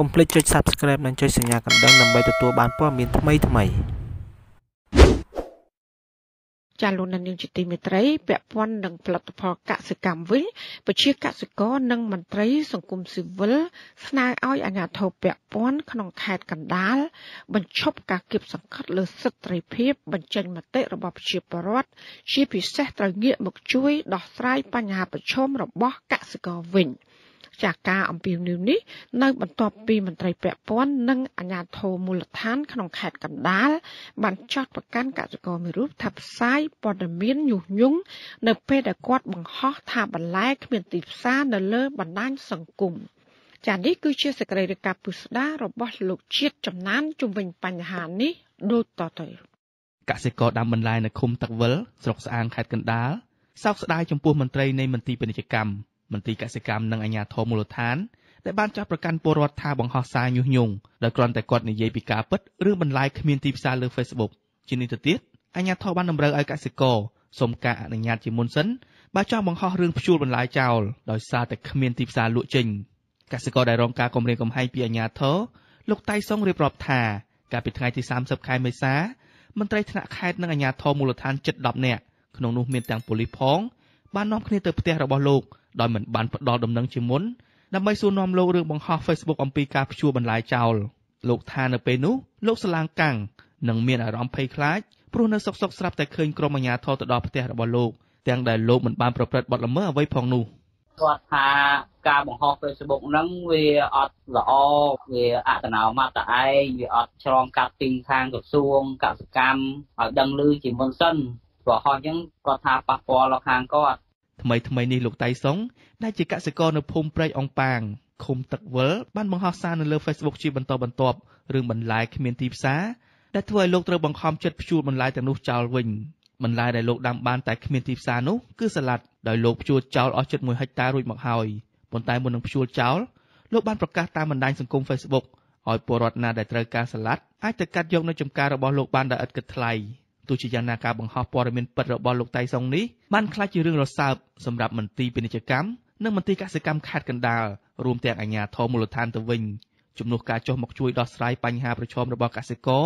កុំភ្លេចចុច Subscribe និងចុចសញ្ញាកណ្ដឹងដើម្បីទទួលបានព័ត៌មានថ្មីថ្មីចាលោកនាងជាទីមេត្រី ពាក់ព័ន្ធនឹងផលិតផលកសិកម្មវិញពជាកសិករ និងមន្ត្រីសង្គមស៊ីវិលស្នើឲ្យអាជ្ញាធរពាក់ព័ន្ធក្នុងខេត្តកណ្ដាលបញ្ឈប់ការគៀបសង្កត់លើសិទ្ធិត្រីភាពបញ្ចេញមតិរបស់ប្រជាពលរដ្ឋជាពិសេសត្រូវងាកមកជួយដោះស្រាយបញ្ហាប្រឈមរបស់កសិករវិញ។ចាកការអំពីរឿងនេះនៅបន្ទាប់ពីមន្ត្រីពាក់ព័ន្ធនិងអាជ្ញាធរមូលដ្ឋានក្នុងខេត្តកណ្ដាលបានចោទប្រកាន់កសិករមួយរូបថាផ្សាយព័ត៌មានញុះញង់នៅពេលដែលគាត់បង្ហោះថាបន្លែគ្មានទីផ្សារនៅលើបណ្ដាញសង្គម។ចានេះគឺជាសេចក្តីរាយការណ៍ពុស្ដារបស់លោកជាតិចំណានជំវិញបញ្ហានេះដូចតទៅកសិករដាំបន្លែនៅឃុំទឹកវិលស្រុកស្អាងខេត្តកណ្ដាលសោកស្ដាយចំពោះមន្ត្រីនៃមន្ទីរពាណិជ្ជកម្មមន្ទីរកសិកម្មនិងអាជ្ញាធរមូលដ្ឋានដែលបានចាត់ប្រកាន់ពលរដ្ឋថាបង្ហោះសារញុះញង់ដោយគ្រាន់តែគាត់និយាយពីការពិតឬបន្លាយគ្មានទីផ្សារលើ Facebook ជានេះទៅទៀតអាជ្ញាធរបានតម្រូវឲ្យកសិករសូមការអនុញ្ញាតជាមុនសិនបើចង់បង្ហោះរឿងភ្ជួរបន្លាយចោលដោយសារតែគ្មានទីផ្សារលក់ចេញកសិករដែលរងការគំរាមកំហែងពីអាជ្ញាធរលោកតៃសុងរៀបរាប់ថាកាលពីថ្ងៃទី30ខែមេសាមន្ត្រីថ្នាក់ខេត្តនិងអាជ្ញាធរមូលដ្ឋានជិត10នាក់ក្នុងនោះមានទាំងប៉ូលីសផងបាននាំគ្នាទៅផ្ទះរបស់លោកដោយមិនបានផ្ដល់ដំណឹងជាមុនដើម្បីសួរនាំលោករឿងបង្ហោះ Facebook អំពីការព្យួរបន្លាយចោលលោកថានៅពេលនោះលោកសាឡាងកាំងនឹងមានអារម្មណ៍ភ័យខ្លាចព្រោះនៅសុកសុកស្រាប់តែឃើញក្រុមអាជ្ញាធរទៅដល់ផ្ទះរបស់លោកទាំងដែលលោកមិនបានប្រព្រឹត្តបទល្មើសអ្វីផងនោះគាត់ថាការបង្ហោះ Facebook ហ្នឹងវាអត់ល្អវាអត្តនោម័តតែឯងវាអត់ឆ្លងកាត់ពីខាងក្រសួងកសិកម្មឲ្យដឹងឮជាមុនសិនព្រោះហោះអញ្ចឹងគាត់ថាប៉ះពាល់ដល់ខាងគាត់ថ្មីថ្មីនេះលោកតៃសុងដែលជាកសិករនៅភូមិព្រៃអង្ប៉ាងឃុំទឹកវិលបានបង្ហោះសារនៅលើ Facebook ជាបន្តបន្ទាប់រឿងបន្លែគ្មានទីផ្សារដែលធ្វើឲ្យលោកត្រូវបង្ខំចិត្តភ្ជួរបន្លែទាំងនោះចោលវិញបន្លែដែលលោកដាំបានតែគ្មានទីផ្សារនោះគឺសាឡាត់ដោយលោកភ្ជួរចោលអស់ជិត1ហិកតារួចមកហើយប៉ុន្តែមុននឹងភ្ជួរចោលលោកបានប្រកាសតាមបណ្ដាញសង្គម Facebook ឲ្យពលរដ្ឋណាដែលត្រូវការសាឡាត់អាចទៅកាត់យកនៅចំការរបស់លោកបានដោយឥតគិតថ្លៃទោះជាយ៉ាងណាការបង្ហោះព័ត៌មានពិតរបស់លោកតៃសុងនេះបានក្លាយជារឿងរសើបសម្រាប់មន្ទីរពាណិជ្ជកម្មនិងមន្ទីរកសិកម្មខេត្តកណ្ដាលរួមទាំងអាជ្ញាធរមូលដ្ឋានទៅវិញជំនួសការចុះមកជួយដោះស្រាយបញ្ហាប្រឈមរបស់កសិករ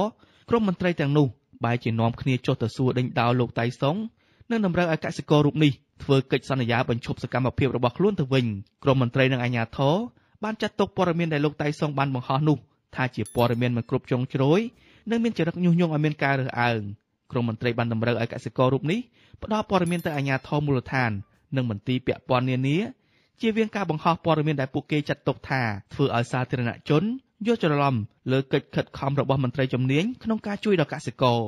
ក្រុមមន្ត្រីទាំងនោះបែរជានាំគ្នាចុះទៅសួរដេញដោលលោកតៃសុងនិងតម្រូវឲ្យកសិកររូបនេះធ្វើកិច្ចសន្យាបញ្ឈប់សកម្មភាពរបស់ខ្លួនទៅវិញក្រុមមន្ត្រីនិងអាជ្ញាធរបានចាត់ទុកព័ត៌មានដែលលោកតៃសុងបានបង្ហោះនោះថាជាព័ត៌មានមិនគ្រប់ជ្រុងជ្រោយនិងមានចរិតញុះញង់ឲ្យមានការរើសអើងក្រមមន្ត្រីបានតម្រូវឲ្យកសិកររូបនេះផ្ដល់ព័ត៌មានទៅអាជ្ញាធរមូលដ្ឋាននិងមន្ទីរពាក់ព័ន្ធនានាជាវិងការបង្ហោះព័ត៌មានដែលពួកគេចាត់ទុកថាធ្វើឲ្យសាធារណជនយល់ច្រឡំលើកិច្ចខិតខំរបស់មន្ត្រីជំនាញក្នុងការជួយដល់កសិករ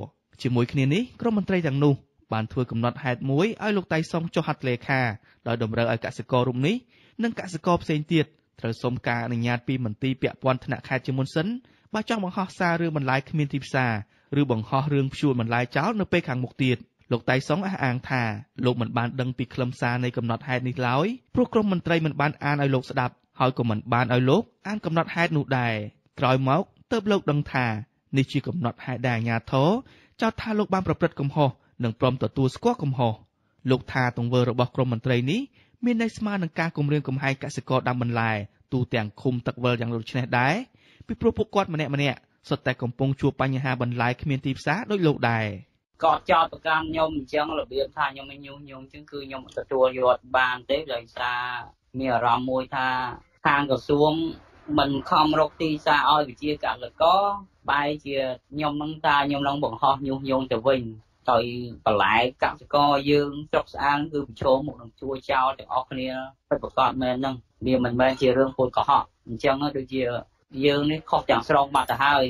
ជាមួយគ្នានេះក្រមមន្ត្រីទាំងនោះបានធ្វើកំណត់ហេតុមួយឲ្យលោកតៃសុងចុះហត្ថលេខាដោយតម្រូវឲ្យកសិកររូបនេះនិងកសិករផ្សេងទៀតត្រូវសុំការអនុញ្ញាតពីមន្ទីរពាក់ព័ន្ធថ្នាក់ខេត្តជាមុនសិនបើចង់បង្ហោះសាររឿងបន្លាយគ្មានទីផ្សារឬបង្ហោះរឿងភ្ជួរបន្លាយចោលនៅពេលខាងមុខទៀតលោកតៃសុងអះអាងថាលោកមិនបានដឹងពីខ្លឹមសារនៃកំណត់ហេតុនេះឡើយព្រោះក្រុមមន្ត្រីមិនបានអានឲ្យលោកស្ដាប់ ហើយក៏មិនបានឲ្យលោកអានកំណត់ហេតុនោះដែរក្រោយមកទើបលោកដឹងថានេះជា កំណត់ហេតុដែលអាជ្ញាធរចោទថាលោកបានប្រព្រឹត្តកំហុសនិងព្រមទទួលស្គាល់កំហុសលោកថាទង្វើរបស់ក្រុមមន្ត្រីនេះមានន័យស្មើនឹងការគំរាមកំហែងកសិករដាំបន្លែទូទាំងឃុំទឹកវិលយ៉ាងដូចនេះដែរពីព្រោះពួកគាត់ម្នាក់ម្នាក់សុទ្ធតែកំពុងជួបបញ្ហាបន្លាយគ្មានទីផ្សារដោយលោកដែរក៏ចោតប្រកាន់ខ្ញុំអញ្ចឹងរបៀបថាខ្ញុំមិនញុះញង់អញ្ចឹងគឺខ្ញុំទទួលយកបានទេដោយសារមានអារម្មណ៍មួយថាខាងក្រសួងមិនខំរកទីផ្សារឲ្យវិជាកលករបែរជាខ្ញុំនឹងថាខ្ញុំនឹងបង្ហោះញុះញង់ទៅវិញដោយបន្លែកសិករយើងស្រុកស្អាងគឺប្រឈមមុខនឹងជួចោលទាំងអស់គ្នាពិតប្រាកដមែនហ្នឹងវាមិនមែនជារឿងពុតកុហកអញ្ចឹងដូចជាយើងនេះខុសទាំងស្រុងបាត់ទៅហើយ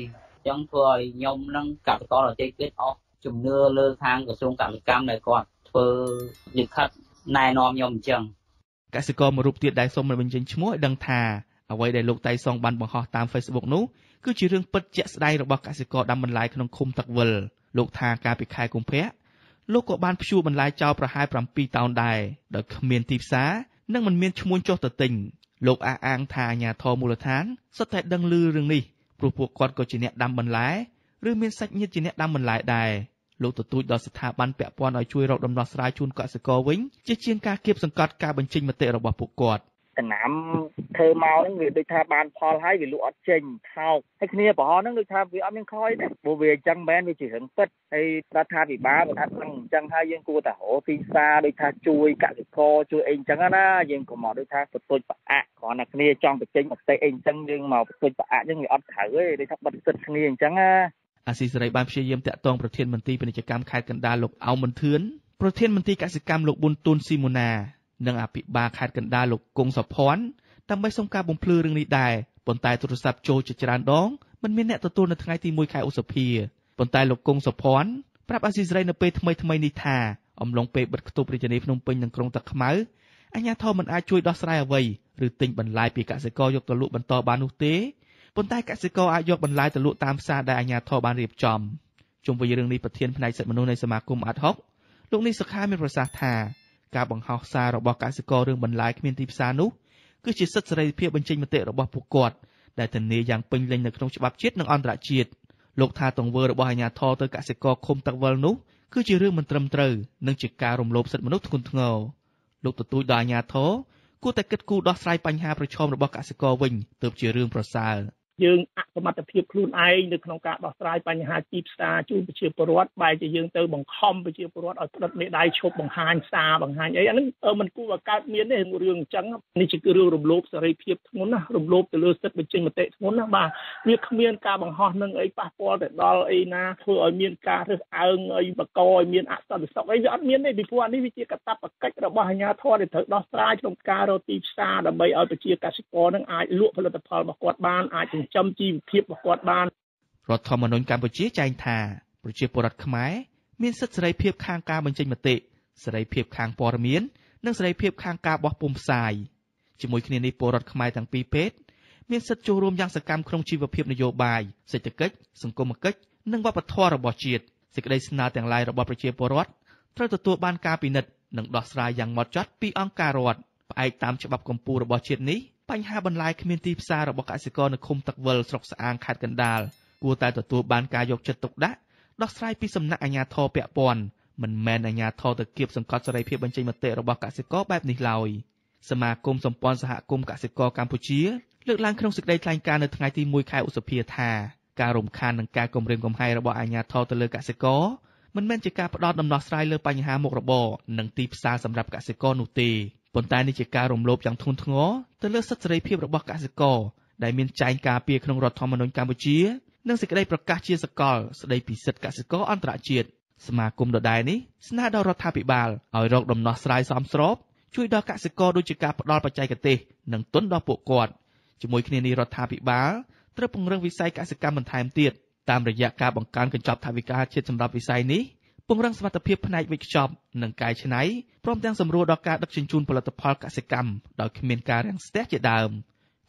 អញ្ចឹងធ្វើឲ្យខ្ញុំនឹងកសិករអតិទៀតអស់ជំនឿលើខាងក្រសួងកសិកម្មដែលគាត់ធ្វើលិខិតណែនាំខ្ញុំអញ្ចឹងកសិករមួយរូបទៀតដែលសូមបញ្ចេញឈ្មោះឲ្យដឹងថាអ្វីដែលលោកតៃសងបានបង្ហោះតាម Facebook នោះគឺជារឿងពិតជាក់ស្ដែងរបស់កសិករដាំបន្លែក្នុងឃុំទឹកវិលលោកថាការពីខែកុម្ភៈលោកក៏បានព្យួរបន្លែចោលប្រហែល7តោនដែរដោយគ្មានទីផ្សារនិងមិនមានឈ្មួញចុះទៅទិញលោកអះអាងថាអាជ្ញាធរមូលដ្ឋានសុទ្ធតែដឹងឮរឿងនេះព្រោះពួកគាត់ក៏ជាអ្នកដាំបន្លែឬមានសាច់ញាតិជាអ្នកដាំបន្លែដែរលោកទទូចដល់ស្ថាប័នពាក់ព័ន្ធឲ្យជួយរកដំណោះស្រាយជូនកសិករវិញជាជាងការគៀបសង្កត់ការបញ្ចេញមតិរបស់ពួកគាត់ដំណាំធ្វើមកហ្នឹងវាដូចថាបានផលហើយវាលក់អត់ចេញថោកហើយគ្នាប្រហោះហ្នឹងដូចថាវាអត់មានខ້ອຍទេព្រោះវាអញ្ចឹងមែនវាជារឿងពិតហើយរដ្ឋាភិបាលមិនអាចដឹងអញ្ចឹងហើយយើងគួរតែរកទីផ្សារដូចថាជួយកសិករជួយអីអញ្ចឹងណាយើងកុំមកដូចថាបន្ទុចប្រអាក់គ្រាន់តែគ្នាចង់បញ្ចេញមកទេអីអញ្ចឹងយើងមកបន្ទុចប្រអាក់អញ្ចឹងវាអត់ត្រូវទេដូចថាបិទសិទ្ធគ្នាអញ្ចឹងណាអាស៊ីសេរីបានព្យាយាមតាក់ទងប្រធានមន្ត្រីពាណិជ្ជកម្មខេត្តកណ្ដាលលោកអៅមន្ទឿនប្រធានមន្ត្រីកសិកម្មលោកប៊ុនតូនស៊ីម៉ូណានិងអភិបាលខេត្តកណ្ដាលលោកគង់សុភ័ណ្ឌដើម្បីសុំការបំភ្លឺរឿងនេះដែរប៉ុន្តែទូរស័ព្ទចូលជាច្រើនដងមិនមានអ្នកទទួលនៅថ្ងៃទី1ខែឧសភាប៉ុន្តែលោកគង់សុភ័ណ្ឌប្រាប់អាស៊ីសេរីនៅពេលថ្មីថ្មីនេះថាអំឡុងពេលបិទគប់រាជធានីភ្នំពេញនិងក្រុងតាខ្មៅអញ្ញាធមមិនអាចជួយដោះស្រាយអ្វីឬទិញបន្លែពីកសិករយកទៅលក់បន្តបាននោះទេប៉ុន្តែកសិករអាចយកបន្លែទៅលក់តាមផ្សារដែលអាជ្ញាធរបានរៀបចំជុំវិញរឿងនេះប្រធានផ្នែកសិទ្ធិមនុស្សនៃសមាគមអាត់ហុកលោកនេះសុខាមានប្រសាសន៍ថាការបង្ហោះសាររបស់កសិកររឿងបន្លែគ្មានទីផ្សារនោះគឺជាសិទ្ធិសេរីភាពបញ្ចេញមតិរបស់ពួកគាត់ដែលធានាយ៉ាងពេញលេញនៅក្នុងច្បាប់ជាតិនិងអន្តរជាតិលោកថាទង្វើរបស់អាជ្ញាធរទៅកសិករឃុំទឹកវលនោះគឺជារឿងមិនត្រឹមត្រូវនិងជាការរំលោភសិទ្ធិមនុស្សធ្ងន់ធ្ងរលោកទទូចដល់អាជ្ញាធរគួរតែគិតគូរដោះស្រាយបញ្ហាប្រឈមរបស់កសិករវិញទើបជារឿងប្រសើរ។យើងអសមត្ថភាពខ្លួនឯងនៅក្នុងការដោះស្រាយបញ្ហាទីផ្សារជូនប្រជាពលរដ្ឋបែរជាយើងទៅបង្ខំប្រជាពលរដ្ឋឲ្យផ្តិតមេដៃឈប់បង្ហាញសារបង្ហាញអីអាហ្នឹងมันគួរឲ្យកើតមានទេរឿងអញ្ចឹងនេះជារឿងរំលោភសេរីភាពធ្ងន់ណារំលោភទៅលើសិទ្ធិបញ្ចេញមតិធ្ងន់ណាបាទវាគ្មានការបង្ហោះនឹងអីប៉ះពាល់ទៅដល់អីណាធ្វើឲ្យមានការរើសអើងអីបកឲ្យមានអសន្តិសុខអីវាអត់មានទេពីព្រោះនេះវាជាកាតព្វកិច្ចរបស់អាជ្ញាធរដែលត្រូវដោះស្រាយក្នុងការរកទីផ្សារដើម្បីឲ្យប្រជាកសិករនឹងអាចលក់ផលិតផលរបស់គាត់បានអាចចិចិញ្ចឹមជីវភាពរបស់គាត់បានរដ្ឋធម្មនុញ្ញកម្ពុជាចែងថាប្រជាពលរដ្ឋខ្មែរមានសិទ្ធិសេរីភាពខាងការបញ្ចេញមតិសេរីភាពខាងព័ត៌មាន និងសេរីភាពខាងការបោះពុម្ពផ្សាយជាមួយគ្នានេះពលរដ្ឋខ្មែរទាំងពីរភេទមានសិទ្ធិចូលរួមយ៉ាងសកម្មក្នុងជីវភាពនយោបាយសេដ្ឋកិច្ចសង្គមគិច្ចនិងវប្បធម៌របស់ជាតិសេចក្តីស្នើទាំងឡាយរបស់ប្រជាពលរដ្ឋត្រូវទទួលបានការពិនិត្យនិងដោះស្រាយយ៉ាងម៉ត់ចត់ពីអង្គការរដ្ឋផ្អែកតាមច្បាប់កម្ពុជារបស់ជាតិនេះបញ្ហាបន្លែគ្មានទីផ្សាររបស់កសិករនៅឃុំទឹកវិលស្រុកស្អាងខេត្តកណ្ដាលគួរតែទទួលបានការយកចិត្តទុកដាក់ដោះស្រាយពីសំណាក់អាជ្ញាធរពាក់ព័ន្ធមិនមែនអាជ្ញាធរទៅគៀបសង្កត់សេរីភាពបញ្ចេញមតិរបស់កសិករបែបនេះឡើយសមាគមសម្ព័ន្ធសហគមន៍កសិករកម្ពុជាលើកឡើងក្នុងសេចក្តីថ្លែងការណ៍នៅថ្ងៃទី1ខែឧសភាថាការរំខាននិងការគំរាមកំហែងរបស់អាជ្ញាធរទៅលើកសិករមិនមែនជាការផ្ដោតដំណោះស្រាយលើបញ្ហាមុខរបរនិងទីផ្សារសម្រាប់កសិករនោះទេប៉ុន្តែនេះជាការរំលោភយ៉ាងធ្ងន់ធ្ងរទៅលើសិទ្ធិសេរីភាពរបស់កសិករដែលមានចែងការពារក្នុងរដ្ឋធម្មនុញ្ញកម្ពុជានិងសេចក្តីប្រកាសជាសកលស្តីពីសិទ្ធិកសិករអន្តរជាតិសមាគមដដែលនេះស្នើដល់រដ្ឋាភិបាលឲ្យរកដំណោះស្រាយសមស្រប ជួយដល់កសិករដូចជាការផ្តល់បច្ចេកទេសនិងទុនដល់ពួកគាត់ជាមួយគ្នានេះរដ្ឋាភិបាលត្រូវពង្រឹងវិស័យកសិកម្មបន្ថែមទៀតតាមរយៈការបង្កើនកញ្ចប់ថវិកាជាតិសម្រាប់វិស័យនេះពង្រឹងសមត្ថភាពផ្នែកវេចខ្ចប់និងកែច្នៃព្រមទាំងសម្រួលដល់ការដឹកជញ្ជូនផលិតផលកសិកម្មដោយគ្មានការរាំងស្ទះជាដើម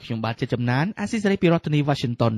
ខ្ញុំបាទជាចំណានអាស៊ីសេរីពីរដ្ឋធានី Washington